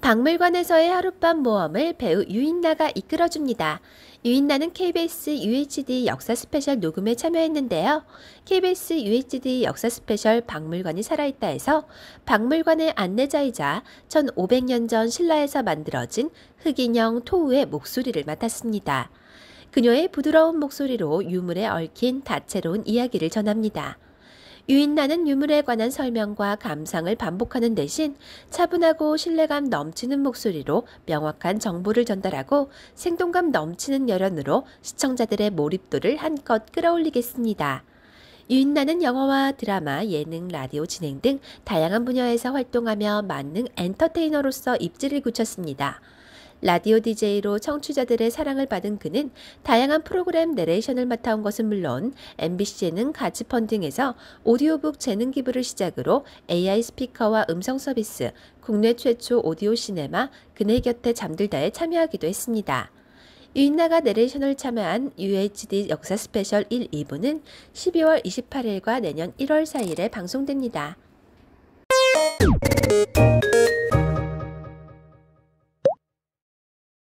박물관에서의 하룻밤 모험을 배우 유인나가 이끌어줍니다. 유인나는 KBS UHD 역사 스페셜 녹음에 참여했는데요. KBS UHD 역사 스페셜 박물관이 살아있다 에서 박물관의 안내자이자 1500년 전 신라에서 만들어진 흑인형 토우의 목소리를 맡았습니다. 그녀의 부드러운 목소리로 유물에 얽힌 다채로운 이야기를 전합니다. 유인나는 유물에 관한 설명과 감상을 반복하는 대신 차분하고 신뢰감 넘치는 목소리로 명확한 정보를 전달하고 생동감 넘치는 열연으로 시청자들의 몰입도를 한껏 끌어올리겠습니다. 유인나는 영화와 드라마, 예능, 라디오 진행 등 다양한 분야에서 활동하며 만능 엔터테이너로서 입지를 굳혔습니다. 라디오 DJ로 청취자들의 사랑을 받은 그는 다양한 프로그램 내레이션을 맡아온 것은 물론 MBC 재능 가치 펀딩에서 오디오북 재능 기부를 시작으로 AI 스피커와 음성 서비스, 국내 최초 오디오 시네마, 그네 곁에 잠들다에 참여하기도 했습니다. 유인나가 내레이션을 참여한 UHD 역사 스페셜 1, 2부는 12월 28일과 내년 1월 4일에 방송됩니다.